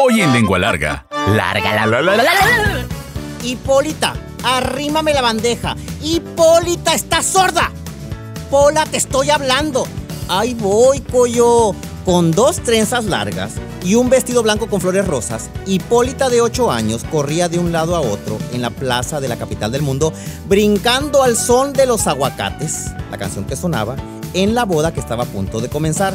Hoy en Lengua Larga. Larga la la la la. Hipólita, arrímame la bandeja. Hipólita, está sorda. Pola, te estoy hablando. Ahí voy, coyo. Con dos trenzas largas y un vestido blanco con flores rosas, Hipólita de 8 años corría de un lado a otro en la plaza de la capital del mundo, brincando al son de los aguacates, la canción que sonaba, en la boda que estaba a punto de comenzar.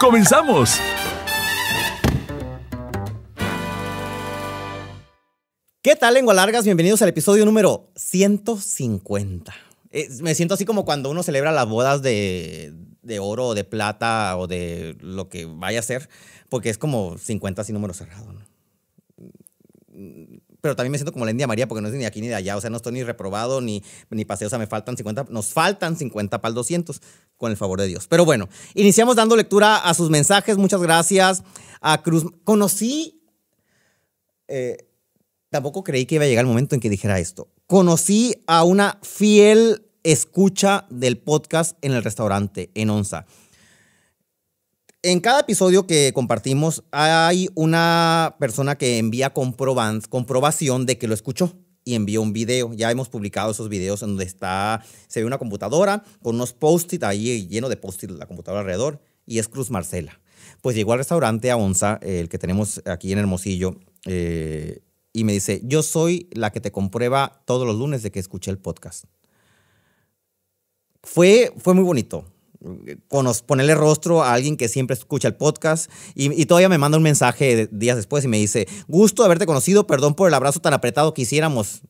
¡Comenzamos! ¿Qué tal, lengua largas? Bienvenidos al episodio número 150. Eh, me siento así como cuando uno celebra las bodas de, de oro o de plata o de lo que vaya a ser, porque es como 50 sin número cerrado, ¿no? pero también me siento como la India María porque no es ni aquí ni de allá, o sea, no estoy ni reprobado ni, ni paseo, o sea, me faltan 50, nos faltan 50 para el 200, con el favor de Dios. Pero bueno, iniciamos dando lectura a sus mensajes, muchas gracias. A Cruz, conocí, eh, tampoco creí que iba a llegar el momento en que dijera esto, conocí a una fiel escucha del podcast en el restaurante, en Onza. En cada episodio que compartimos hay una persona que envía comprobación de que lo escuchó y envió un video. Ya hemos publicado esos videos en donde está, se ve una computadora con unos post-it ahí eh, lleno de post-it la computadora alrededor y es Cruz Marcela. Pues llegó al restaurante a Onza, el que tenemos aquí en Hermosillo, eh, y me dice, yo soy la que te comprueba todos los lunes de que escuché el podcast. Fue, fue muy bonito ponerle rostro a alguien que siempre escucha el podcast y, todavía me manda un mensaje días después y me dice, gusto haberte conocido, perdón por el abrazo tan apretado, quisiéramos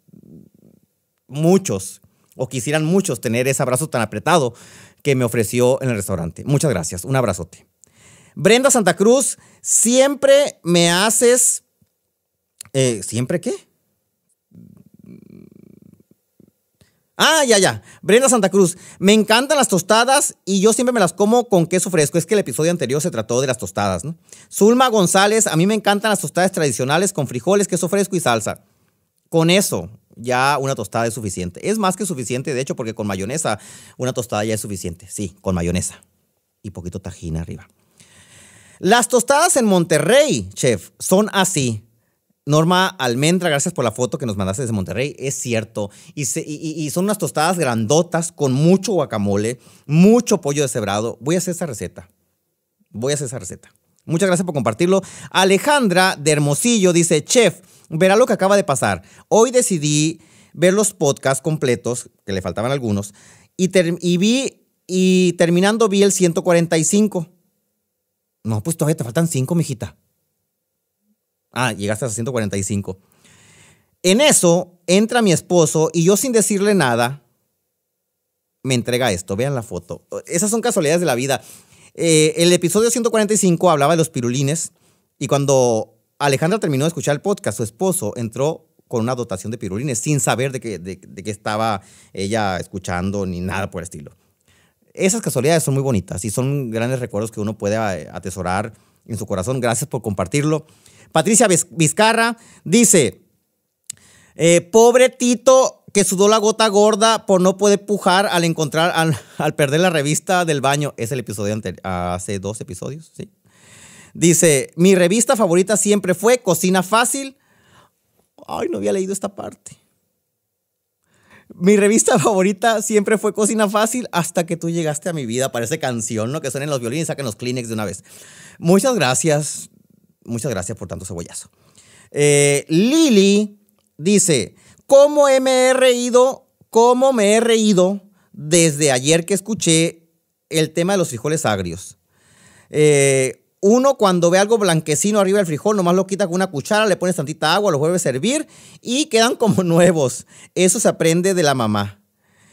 muchos o quisieran muchos tener ese abrazo tan apretado que me ofreció en el restaurante. Muchas gracias, un abrazote. Brenda Santa Cruz, siempre me haces... Eh, ¿Siempre qué? Ah, ya, ya. Brenda Santa Cruz. Me encantan las tostadas y yo siempre me las como con queso fresco. Es que el episodio anterior se trató de las tostadas, ¿no? Zulma González. A mí me encantan las tostadas tradicionales con frijoles, queso fresco y salsa. Con eso, ya una tostada es suficiente. Es más que suficiente, de hecho, porque con mayonesa una tostada ya es suficiente. Sí, con mayonesa. Y poquito tajina arriba. Las tostadas en Monterrey, chef, son así. Norma Almendra, gracias por la foto que nos mandaste desde Monterrey. Es cierto. Y, son unas tostadas grandotas con mucho guacamole, mucho pollo deshebrado. Voy a hacer esa receta. Voy a hacer esa receta. Muchas gracias por compartirlo. Alejandra de Hermosillo dice, chef, verá lo que acaba de pasar. Hoy decidí ver los podcasts completos, que le faltaban algunos, y, vi, y terminando vi el 145. No, pues todavía te faltan cinco, mijita. Ah, llegaste hasta 145. En eso entra mi esposo y yo sin decirle nada me entrega esto. Vean la foto. Esas son casualidades de la vida. Eh, el episodio 145 hablaba de los pirulines y cuando Alejandra terminó de escuchar el podcast, su esposo entró con una dotación de pirulines sin saber de qué de, de estaba ella escuchando ni nada por el estilo. Esas casualidades son muy bonitas y son grandes recuerdos que uno puede eh, atesorar en su corazón. Gracias por compartirlo. Patricia Vizcarra dice, eh, pobre Tito que sudó la gota gorda por no poder pujar al encontrar, al, perder la revista del baño. Es el episodio anterior, hace dos episodios, sí. Dice, mi revista favorita siempre fue Cocina Fácil. Ay, no había leído esta parte. Mi revista favorita siempre fue Cocina Fácil hasta que tú llegaste a mi vida. Parece canción, ¿no? Que suenen los violines y sacan los Kleenex de una vez. Muchas gracias. Muchas gracias por tanto cebollazo. Eh, Lili dice, ¿cómo me he reído? ¿Cómo me he reído desde ayer que escuché el tema de los frijoles agrios? Eh, uno cuando ve algo blanquecino arriba del frijol, nomás lo quita con una cuchara, le pones tantita agua, lo vuelve a servir y quedan como nuevos. Eso se aprende de la mamá.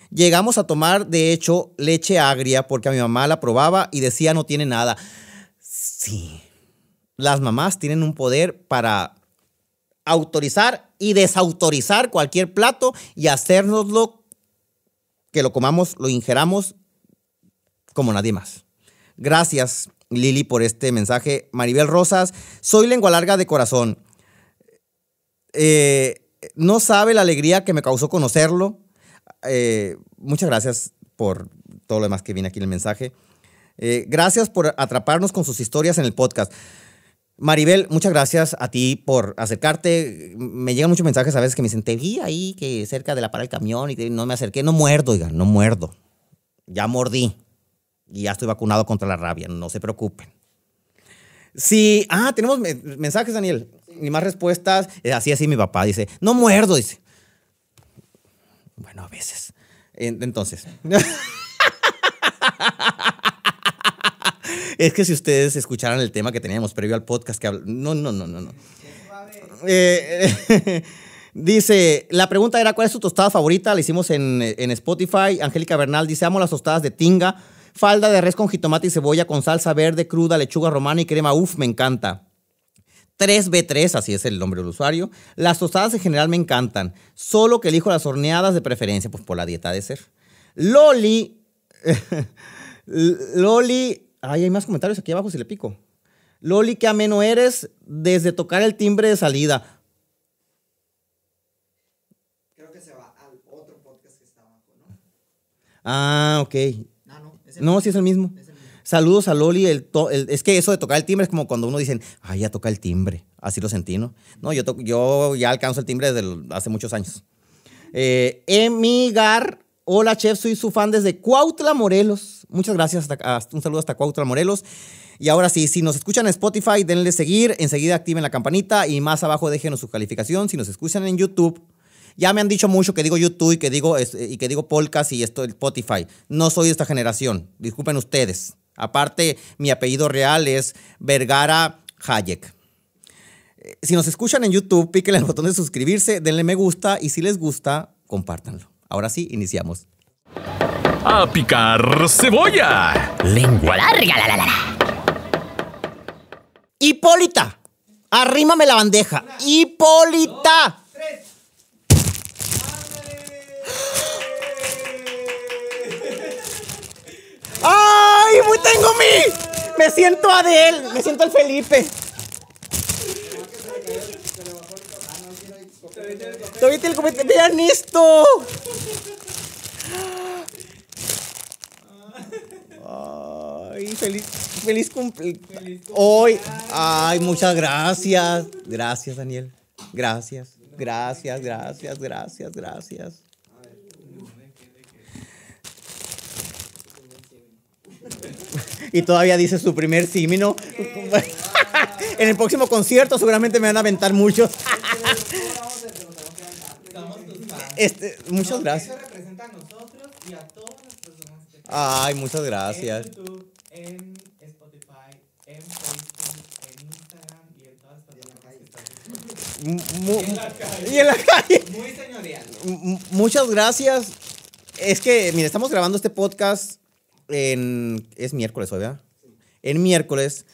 Llegamos a tomar, de hecho, leche agria porque a mi mamá la probaba y decía no tiene nada. Sí, las mamás tienen un poder para autorizar y desautorizar cualquier plato y hacernoslo que lo comamos, lo ingeramos como nadie más. Gracias, Lili, por este mensaje. Maribel Rosas, soy lengua larga de corazón. Eh, no sabe la alegría que me causó conocerlo. Eh, muchas gracias por todo lo demás que viene aquí en el mensaje. Eh, gracias por atraparnos con sus historias en el podcast. Maribel, muchas gracias a ti por acercarte. Me llegan muchos mensajes a veces que me dicen, te vi ahí que cerca de la para del camión y no me acerqué. No muerdo, oigan, no muerdo. Ya mordí y ya estoy vacunado contra la rabia, no se preocupen. Sí, ah, tenemos mensajes, Daniel, Ni más respuestas. Eh, así, así mi papá dice, no muerdo, dice. Bueno, a veces. Entonces. es que si ustedes escucharan el tema que teníamos previo al podcast, que no, no, no, no, no. Eh, dice, la pregunta era, ¿cuál es su tostada favorita? La hicimos en, en Spotify. Angélica Bernal dice, amo las tostadas de tinga, falda de res con jitomate y cebolla, con salsa verde, cruda, lechuga romana y crema. Uf, me encanta. 3B3, así es el nombre del usuario. Las tostadas en general me encantan, solo que elijo las horneadas de preferencia, pues por la dieta de ser. Loli, Loli Ay, hay más comentarios aquí abajo si le pico. Loli, qué ameno eres desde tocar el timbre de salida. Creo que se va al otro podcast que está abajo, ¿no? Ah, ok. Ah, no, sí es el mismo. Saludos a Loli. El, es que eso de tocar el timbre es como cuando uno dice, ay, ya toca el timbre. Así lo sentí, ¿no? No, yo, yo ya alcanzo el timbre desde hace muchos años. Eh, Emigar, hola chef, soy su fan desde Cuautla, Morelos. Muchas gracias. un saludo hasta Cuautla, Morelos. Y ahora sí, si nos escuchan en Spotify, denle seguir. Enseguida activen la campanita y más abajo déjenos su calificación. Si nos escuchan en YouTube, ya me han dicho mucho que digo YouTube y que digo, este, y que digo podcast y esto, Spotify. No soy de esta generación. Disculpen ustedes. Aparte, mi apellido real es Vergara Hayek. Eh, si nos escuchan en YouTube, píquenle al botón de suscribirse, denle me gusta y si les gusta, compártanlo. Ahora sí, iniciamos a picar cebolla. Lengua larga, la, la, la. Hipólita, arrímame la bandeja. Hipólita. ¡Ay, muy tengo mí! Me siento a Adel, me siento el Felipe. Todavía el comité! ¡Vean esto! Ay, feliz, feliz, cumpleaños. Hoy, ay, muchas gracias. Gracias, Daniel. Gracias, gracias, gracias, gracias, gracias. Y todavía dice su primer símino. en el próximo concierto seguramente me van a aventar muchos. Este, muchas gracias. Ay, muchas gracias. En YouTube, en Spotify, en Facebook, en Instagram y en todas las plataformas. Y en la calle. Muy señorial. muchas gracias. Es que, mira, estamos grabando este podcast en. Es miércoles hoy, ¿verdad? Sí. En miércoles.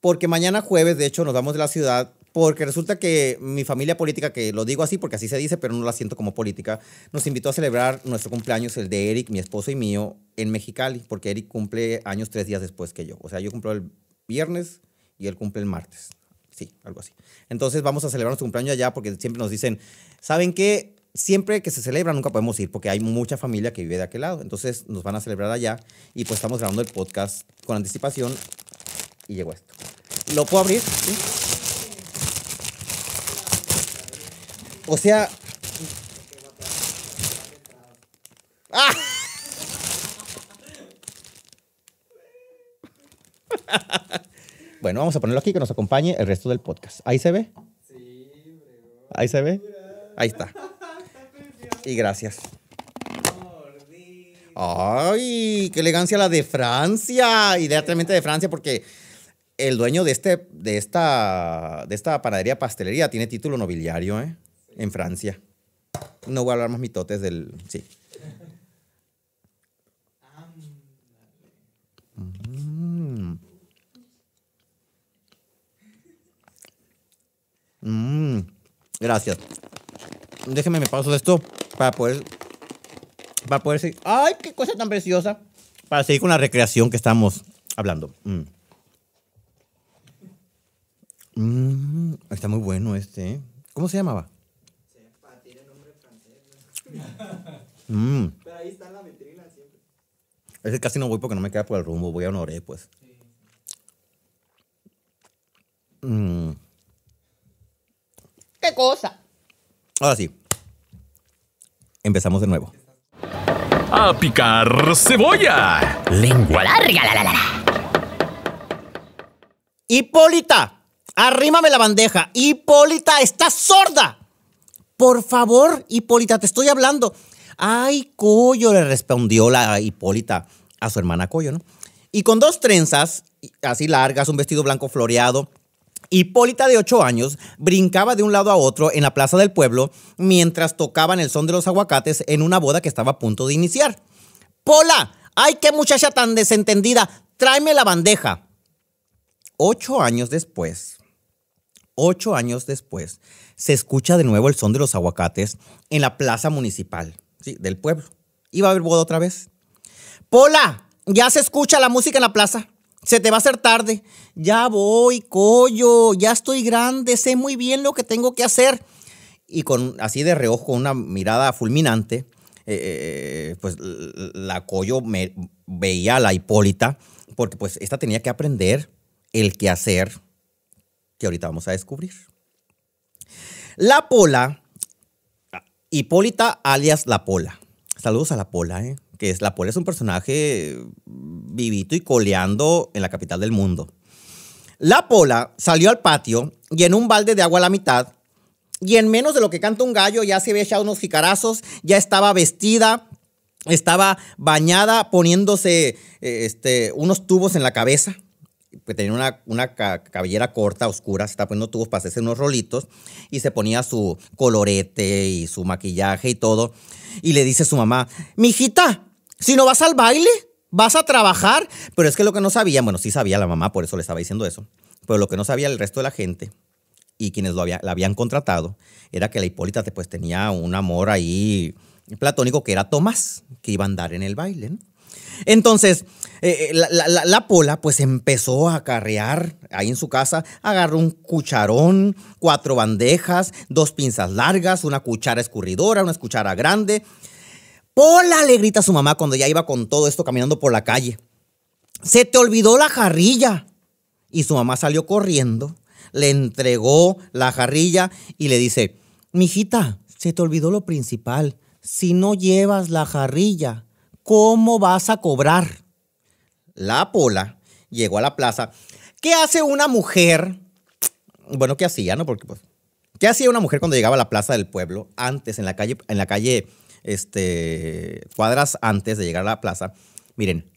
Porque mañana jueves, de hecho, nos vamos de la ciudad porque resulta que mi familia política, que lo digo así porque así se dice, pero no la siento como política, nos invitó a celebrar nuestro cumpleaños, el de Eric, mi esposo y mío, en Mexicali, porque Eric cumple años tres días después que yo. O sea, yo cumplo el viernes y él cumple el martes. Sí, algo así. Entonces vamos a celebrar nuestro cumpleaños allá porque siempre nos dicen, ¿saben qué? Siempre que se celebra nunca podemos ir porque hay mucha familia que vive de aquel lado. Entonces nos van a celebrar allá y pues estamos grabando el podcast con anticipación y llegó esto. ¿Lo puedo abrir? Sí. O sea. Bueno, vamos a ponerlo aquí que nos acompañe el resto del podcast. ¿Ahí se ve? Sí, ¿Ahí se ve? Ahí está. Y gracias. ¡Ay! ¡Qué elegancia la de Francia! Idealmente de Francia porque el dueño de, este, de, esta, de esta panadería pastelería tiene título nobiliario, ¿eh? en Francia. No voy a hablar más mitotes del... Sí. Mm. Mm. Gracias. Déjenme me pauso esto para poder... Para poder seguir... ¡Ay, qué cosa tan preciosa! Para seguir con la recreación que estamos hablando. Mm. está muy bueno este. ¿eh? ¿Cómo se llamaba? Mm. Pero ahí está la vitrina siempre. Es que casi no voy porque no me queda por el rumbo. Voy a Honoré, pues. Mm. ¿Qué cosa? Ahora sí. Empezamos de nuevo. A picar cebolla. Lengua larga, la, la. Hipólita, arrímame la bandeja. Hipólita, está sorda. Por favor, Hipólita, te estoy hablando. Ay, Coyo, le respondió la Hipólita a su hermana Coyo, ¿no? Y con dos trenzas, así largas, un vestido blanco floreado, Hipólita de ocho años brincaba de un lado a otro en la plaza del pueblo mientras tocaban el son de los aguacates en una boda que estaba a punto de iniciar. ¡Pola! ¡Ay, qué muchacha tan desentendida! ¡Tráeme la bandeja! Ocho años después, ocho años después, se escucha de nuevo el son de los aguacates en la plaza municipal del pueblo. Iba a haber boda otra vez. Pola, ya se escucha la música en la plaza. Se te va a hacer tarde. Ya voy, collo, ya estoy grande, sé muy bien lo que tengo que hacer. Y con así de reojo, una mirada fulminante, eh, eh, pues la Coyo me, veía a la Hipólita, porque pues esta tenía que aprender el quehacer que ahorita vamos a descubrir. La Pola, Hipólita alias La Pola. Saludos a La Pola, eh, que es La Pola es un personaje vivito y coleando en la capital del mundo. La Pola salió al patio y en un balde de agua a la mitad, y en menos de lo que canta un gallo ya se había echado unos jicarazos, ya estaba vestida, estaba bañada, poniéndose eh, este, unos tubos en la cabeza. Pues, tenía una, una cabellera corta, oscura, se está poniendo tubos para hacerse unos rolitos y se ponía su colorete y su maquillaje y todo. Y le dice a su mamá, mijita, si no vas al baile, vas a trabajar. Pero es que lo que no sabía, bueno, sí sabía la mamá, por eso le estaba diciendo eso, pero lo que no sabía el resto de la gente y quienes lo la habían contratado era que la Hipólita pues, tenía un amor ahí platónico que era Tomás, que iba a andar en el baile, ¿no? Entonces, eh, eh, la, pola pues empezó a carrear ahí en su casa, agarró un cucharón, cuatro bandejas, dos pinzas largas, una cuchara escurridora, una cuchara grande. Pola le grita a su mamá cuando ya iba con todo esto caminando por la calle. Se te olvidó la jarrilla. Y su mamá salió corriendo, le entregó la jarrilla y le dice, mijita, se te olvidó lo principal. Si no llevas la jarrilla, cómo vas a cobrar. La Pola llegó a la plaza. ¿Qué hace una mujer? Bueno, ¿qué hacía, no? Porque pues, ¿qué hacía una mujer cuando llegaba a la plaza del pueblo antes en la calle en la calle este cuadras antes de llegar a la plaza? Miren.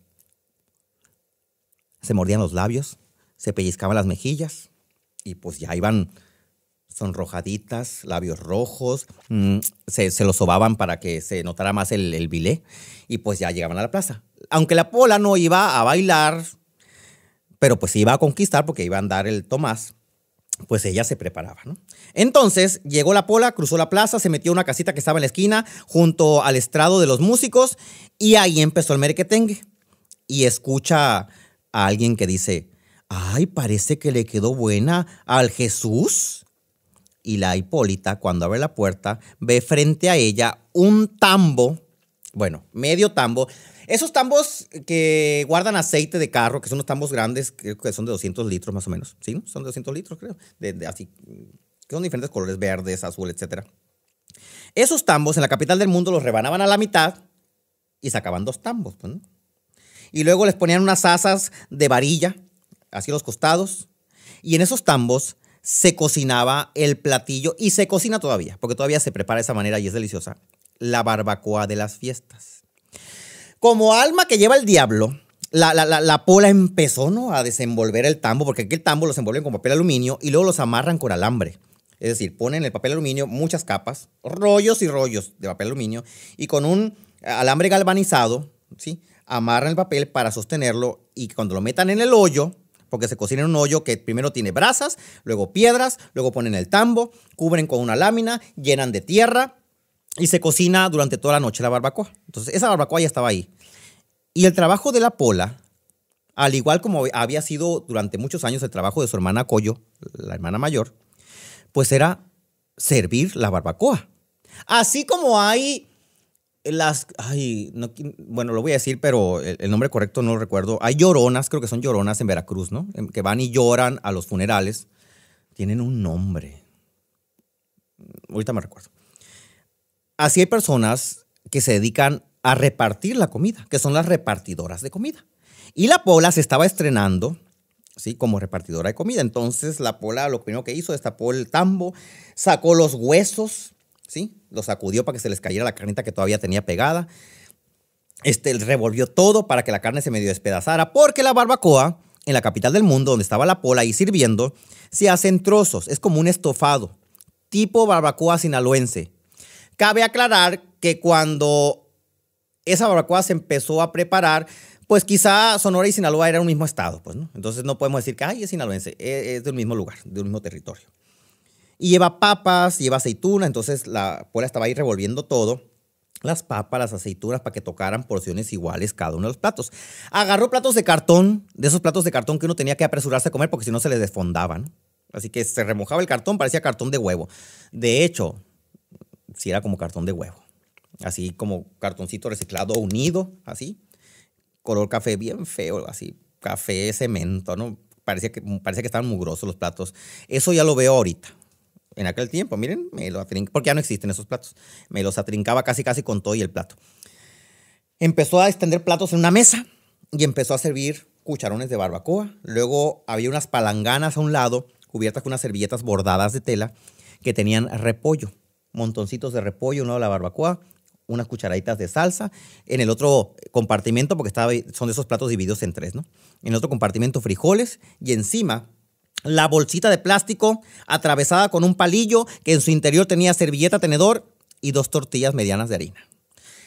Se mordían los labios, se pellizcaban las mejillas y pues ya iban rojaditas, labios rojos, mm, se, se, lo sobaban para que se notara más el, el bilé y pues ya llegaban a la plaza. Aunque la pola no iba a bailar, pero pues iba a conquistar porque iba a andar el Tomás, pues ella se preparaba, ¿no? Entonces llegó la pola, cruzó la plaza, se metió a una casita que estaba en la esquina junto al estrado de los músicos y ahí empezó el merquetengue y escucha a alguien que dice, ay, parece que le quedó buena al Jesús y la Hipólita, cuando abre la puerta, ve frente a ella un tambo, bueno, medio tambo. Esos tambos que guardan aceite de carro, que son unos tambos grandes, creo que son de 200 litros más o menos, ¿sí? Son de 200 litros, creo, de, así, que son diferentes colores, verdes, azul, etc. Esos tambos en la capital del mundo los rebanaban a la mitad y sacaban dos tambos, Y luego les ponían unas asas de varilla, así los costados, y en esos tambos se cocinaba el platillo y se cocina todavía, porque todavía se prepara de esa manera y es deliciosa, la barbacoa de las fiestas. Como alma que lleva el diablo, la, pola empezó ¿no? a desenvolver el tambo, porque aquí el tambo los envuelven con papel aluminio y luego los amarran con alambre. Es decir, ponen el papel aluminio, muchas capas, rollos y rollos de papel aluminio, y con un alambre galvanizado, ¿sí? amarran el papel para sostenerlo y cuando lo metan en el hoyo, porque se cocina en un hoyo que primero tiene brasas, luego piedras, luego ponen el tambo, cubren con una lámina, llenan de tierra y se cocina durante toda la noche la barbacoa. Entonces, esa barbacoa ya estaba ahí. Y el trabajo de la pola, al igual como había sido durante muchos años el trabajo de su hermana Coyo, la hermana mayor, pues era servir la barbacoa. Así como hay las, ay, bueno, lo voy a decir, pero el, nombre correcto no lo recuerdo. Hay lloronas, creo que son lloronas en Veracruz, ¿no? Que van y lloran a los funerales. Tienen un nombre. Ahorita me recuerdo. Así hay personas que se dedican a repartir la comida, que son las repartidoras de comida. Y la Pola se estaba estrenando, ¿sí? Como repartidora de comida. Entonces la Pola lo primero que hizo, destapó el tambo, sacó los huesos, ¿sí? Lo sacudió para que se les cayera la carnita que todavía tenía pegada. Este, revolvió todo para que la carne se medio despedazara, porque la barbacoa en la capital del mundo, donde estaba la pola y sirviendo, se hace en trozos. Es como un estofado, tipo barbacoa sinaloense. Cabe aclarar que cuando esa barbacoa se empezó a preparar, pues quizá Sonora y Sinaloa eran un mismo estado, pues, ¿no? Entonces no podemos decir que, ay, es sinaloense, e-, es del mismo lugar, del mismo territorio. Y lleva papas, lleva aceituna, entonces la puerta estaba ahí revolviendo todo las papas, las aceitunas, para que tocaran porciones iguales cada uno de los platos. Agarró platos de cartón, de esos platos de cartón que uno tenía que apresurarse a comer porque si no se les desfondaban. Así que se remojaba el cartón, parecía cartón de huevo. De hecho, si era como cartón de huevo. Así como cartoncito reciclado unido, así. Color café bien feo, así. Café, cemento, ¿no? Parecía que, parecía que estaban mugrosos los platos. Eso ya lo veo ahorita en aquel tiempo, miren, me lo porque ya no existen esos platos, me los atrincaba casi casi con todo y el plato. Empezó a extender platos en una mesa y empezó a servir cucharones de barbacoa. Luego había unas palanganas a un lado, cubiertas con unas servilletas bordadas de tela que tenían repollo, montoncitos de repollo, uno de la barbacoa, unas cucharaditas de salsa. En el otro compartimento, porque estaba, son de esos platos divididos en tres, ¿no? En el otro compartimento frijoles y encima la bolsita de plástico atravesada con un palillo que en su interior tenía servilleta, tenedor y dos tortillas medianas de harina.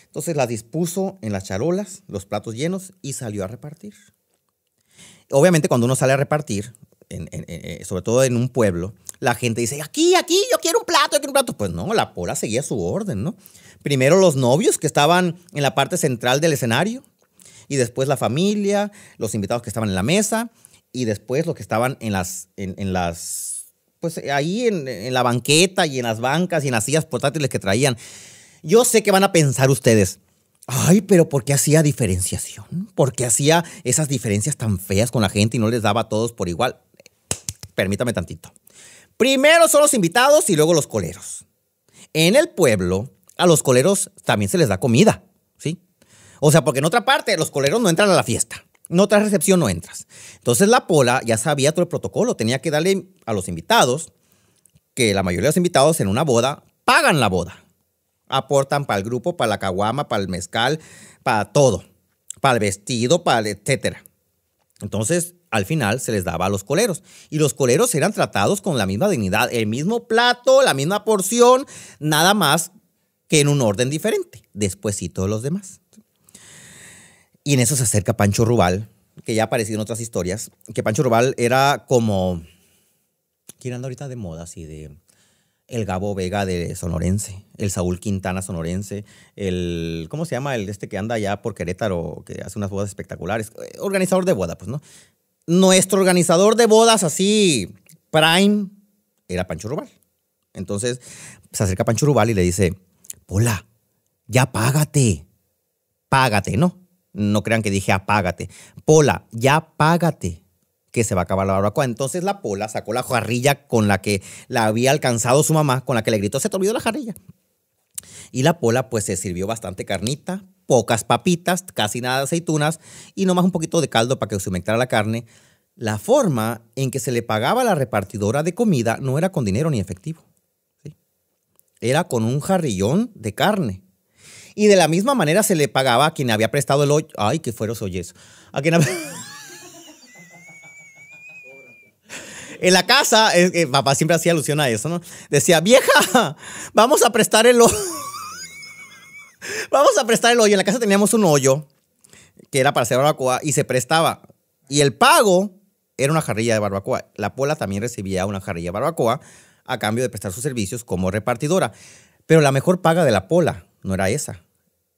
Entonces la dispuso en las charolas, los platos llenos y salió a repartir. Obviamente cuando uno sale a repartir, eh, sobre todo en un pueblo, la gente dice, aquí, aquí, yo quiero un plato, yo quiero un plato. Pues no, la pola seguía su orden, ¿no? Primero los novios que estaban en la parte central del escenario y después la familia, los invitados que estaban en la mesa y después los que estaban en las, en, las pues ahí en, en, la banqueta y en las bancas y en las sillas portátiles que traían. Yo sé que van a pensar ustedes, ay, pero ¿por qué hacía diferenciación? ¿Por qué hacía esas diferencias tan feas con la gente y no les daba a todos por igual? Permítame tantito. Primero son los invitados y luego los coleros. En el pueblo, a los coleros también se les da comida, ¿sí? O sea, porque en otra parte los coleros no entran a la fiesta no traes recepción, no entras. Entonces la pola ya sabía todo el protocolo, tenía que darle a los invitados, que la mayoría de los invitados en una boda pagan la boda, aportan para el grupo, para la caguama, para el mezcal, para todo, para el vestido, para etcétera. Entonces, al final se les daba a los coleros. Y los coleros eran tratados con la misma dignidad, el mismo plato, la misma porción, nada más que en un orden diferente. Después sí, todos los demás. Y en eso se acerca Pancho Rubal, que ya ha aparecido en otras historias, que Pancho Rubal era como... ¿Quién anda ahorita de moda así de...? El Gabo Vega de Sonorense, el Saúl Quintana Sonorense, el... ¿Cómo se llama? El este que anda allá por Querétaro, que hace unas bodas espectaculares. Eh, organizador de bodas, pues, ¿no? Nuestro organizador de bodas así, prime, era Pancho Rubal. Entonces se acerca Pancho Rubal y le dice, hola, ya págate, págate, ¿no? No crean que dije apágate. Pola, ya apágate, que se va a acabar la barbacoa. Entonces la Pola sacó la jarrilla con la que la había alcanzado su mamá, con la que le gritó, se te olvidó la jarrilla. Y la Pola pues se sirvió bastante carnita, pocas papitas, casi nada de aceitunas y nomás un poquito de caldo para que se humectara la carne. La forma en que se le pagaba a la repartidora de comida no era con dinero ni efectivo. Era con un jarrillón de carne y de la misma manera se le pagaba a quien había prestado el hoyo. Ay, qué fueros oyes. A quien en la casa, papá siempre hacía alusión a eso, ¿no? Decía, vieja, vamos a prestar el hoyo. vamos a prestar el hoyo. En la casa teníamos un hoyo que era para hacer barbacoa y se prestaba. Y el pago era una jarrilla de barbacoa. La Pola también recibía una jarrilla de barbacoa a cambio de prestar sus servicios como repartidora. Pero la mejor paga de la Pola no era esa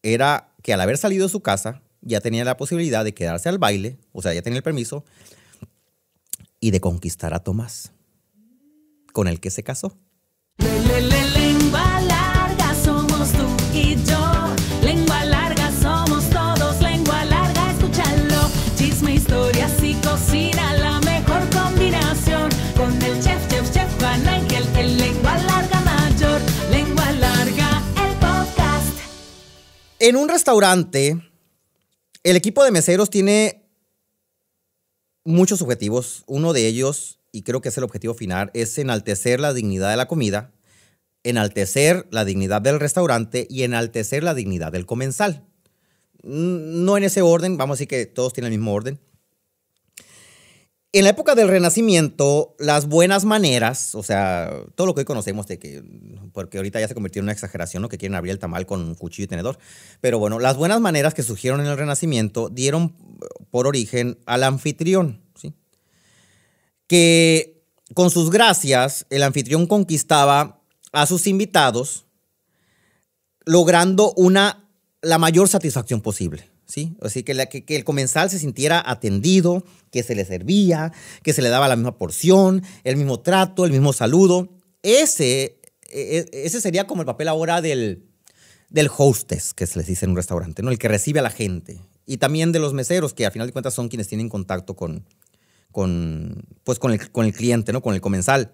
era que al haber salido de su casa ya tenía la posibilidad de quedarse al baile, o sea, ya tenía el permiso, y de conquistar a Tomás, con el que se casó. En un restaurante, el equipo de meseros tiene muchos objetivos. Uno de ellos, y creo que es el objetivo final, es enaltecer la dignidad de la comida, enaltecer la dignidad del restaurante y enaltecer la dignidad del comensal. No en ese orden, vamos a decir que todos tienen el mismo orden, en la época del Renacimiento, las buenas maneras, o sea, todo lo que hoy conocemos de que, porque ahorita ya se convirtió en una exageración, ¿no? Que quieren abrir el tamal con un cuchillo y tenedor. Pero bueno, las buenas maneras que surgieron en el Renacimiento dieron por origen al anfitrión, Que con sus gracias, el anfitrión conquistaba a sus invitados, logrando una, la mayor satisfacción posible. ¿sí? Así que, el comensal se sintiera atendido, que se le servía, que se le daba la misma porción, el mismo trato, el mismo saludo. Ese, e, e, ese sería como el papel ahora del, del hostess, que se les dice en un restaurante, ¿no? El que recibe a la gente. Y también de los meseros, que al final de cuentas son quienes tienen contacto con, con, pues con, el, con el cliente, ¿no? Con el comensal.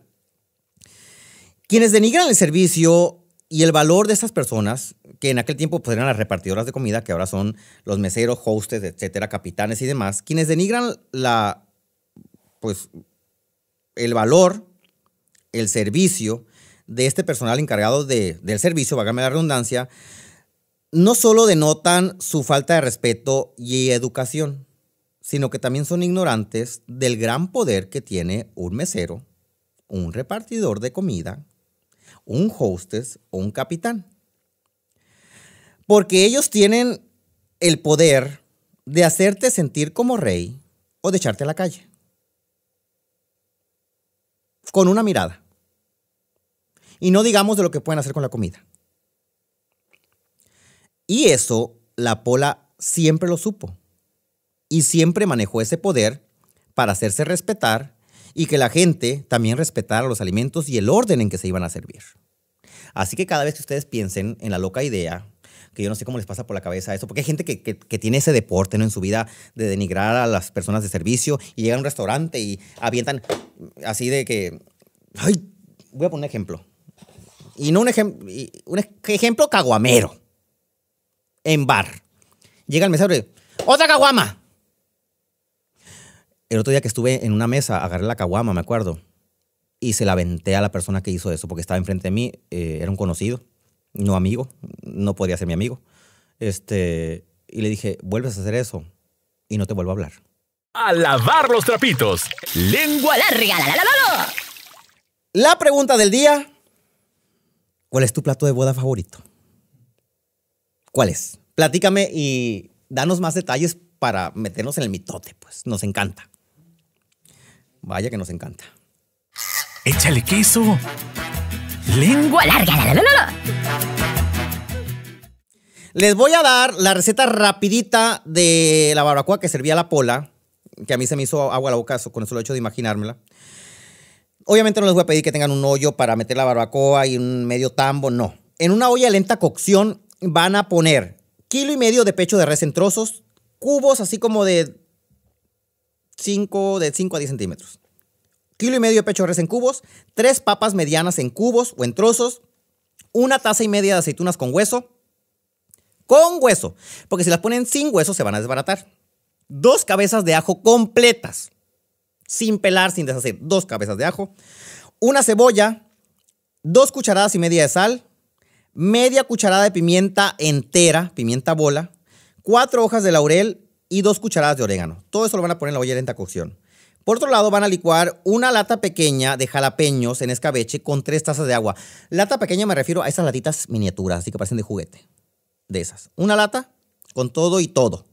Quienes denigran el servicio y el valor de esas personas, que en aquel tiempo pues, eran las repartidoras de comida, que ahora son los meseros, hostes, etcétera, capitanes y demás, quienes denigran la, pues, el valor, el servicio de este personal encargado del servicio, válgame la redundancia, no solo denotan su falta de respeto y educación, sino que también son ignorantes del gran poder que tiene un mesero, un repartidor de comida, un hostess o un capitán. Porque ellos tienen el poder de hacerte sentir como rey o de echarte a la calle. Con una mirada. Y no digamos de lo que pueden hacer con la comida. Y eso la Pola siempre lo supo. Y siempre manejó ese poder para hacerse respetar y que la gente también respetara los alimentos y el orden en que se iban a servir. Así que cada vez que ustedes piensen en la loca idea, que yo no sé cómo les pasa por la cabeza eso, porque hay gente que, tiene ese deporte ¿no? en su vida de denigrar a las personas de servicio y llega a un restaurante y avientan así de que, ay, voy a poner un ejemplo. Y no un, ejemplo... un ejemplo caguamero. En bar. Llega el mesero otra caguama el otro día que estuve en una mesa, agarré la caguama, me acuerdo, y se la venté a la persona que hizo eso, porque estaba enfrente de mí, eh, era un conocido, no amigo, no podía ser mi amigo. Este, y le dije, vuelves a hacer eso y no te vuelvo a hablar. A lavar los trapitos. Lengua larga. La, la, la pregunta del día. ¿Cuál es tu plato de boda favorito? ¿Cuál es? Platícame y danos más detalles para meternos en el mitote, pues nos encanta. Vaya que nos encanta. Échale queso. Lengua larga. Les voy a dar la receta rapidita de la barbacoa que servía la pola, que a mí se me hizo agua a la boca con el solo hecho de imaginármela. Obviamente no les voy a pedir que tengan un hoyo para meter la barbacoa y un medio tambo, no. En una olla lenta cocción van a poner kilo y medio de pecho de res en trozos, cubos así como de 5 de 5 a 10 centímetros. Kilo y medio de pecho en cubos, tres papas medianas en cubos o en trozos, una taza y media de aceitunas con hueso, con hueso, porque si las ponen sin hueso se van a desbaratar. Dos cabezas de ajo completas, sin pelar, sin deshacer, dos cabezas de ajo, una cebolla, dos cucharadas y media de sal, media cucharada de pimienta entera, pimienta bola, cuatro hojas de laurel y dos cucharadas de orégano. Todo eso lo van a poner en la olla de lenta cocción. Por otro lado, van a licuar una lata pequeña de jalapeños en escabeche con tres tazas de agua. Lata pequeña me refiero a esas latitas miniaturas, así que parecen de juguete. De esas. Una lata con todo y todo.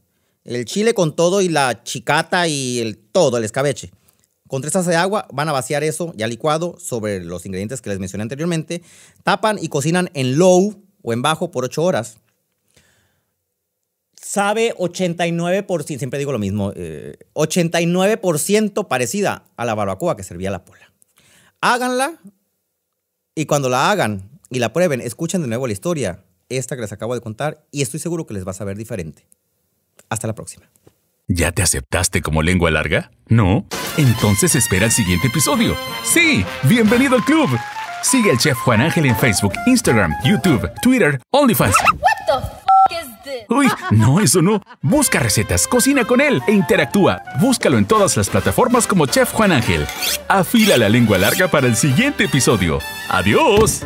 El chile con todo y la chicata y el todo, el escabeche. Con tres tazas de agua van a vaciar eso ya licuado sobre los ingredientes que les mencioné anteriormente. Tapan y cocinan en low o en bajo por 8 horas sabe 89%, siempre digo lo mismo, 89% eh, parecida a la barbacoa que servía la pola. Háganla y cuando la hagan y la prueben, escuchen de nuevo la historia, esta que les acabo de contar, y estoy seguro que les va a saber diferente. Hasta la próxima. ¿Ya te aceptaste como lengua larga? ¿No? Entonces espera el siguiente episodio. ¡Sí! ¡Bienvenido al club! Sigue al chef Juan Ángel en Facebook, Instagram, YouTube, Twitter, OnlyFans. Uy, no, eso no. Busca recetas, cocina con él e interactúa. Búscalo en todas las plataformas como Chef Juan Ángel. Afila la lengua larga para el siguiente episodio. ¡Adiós!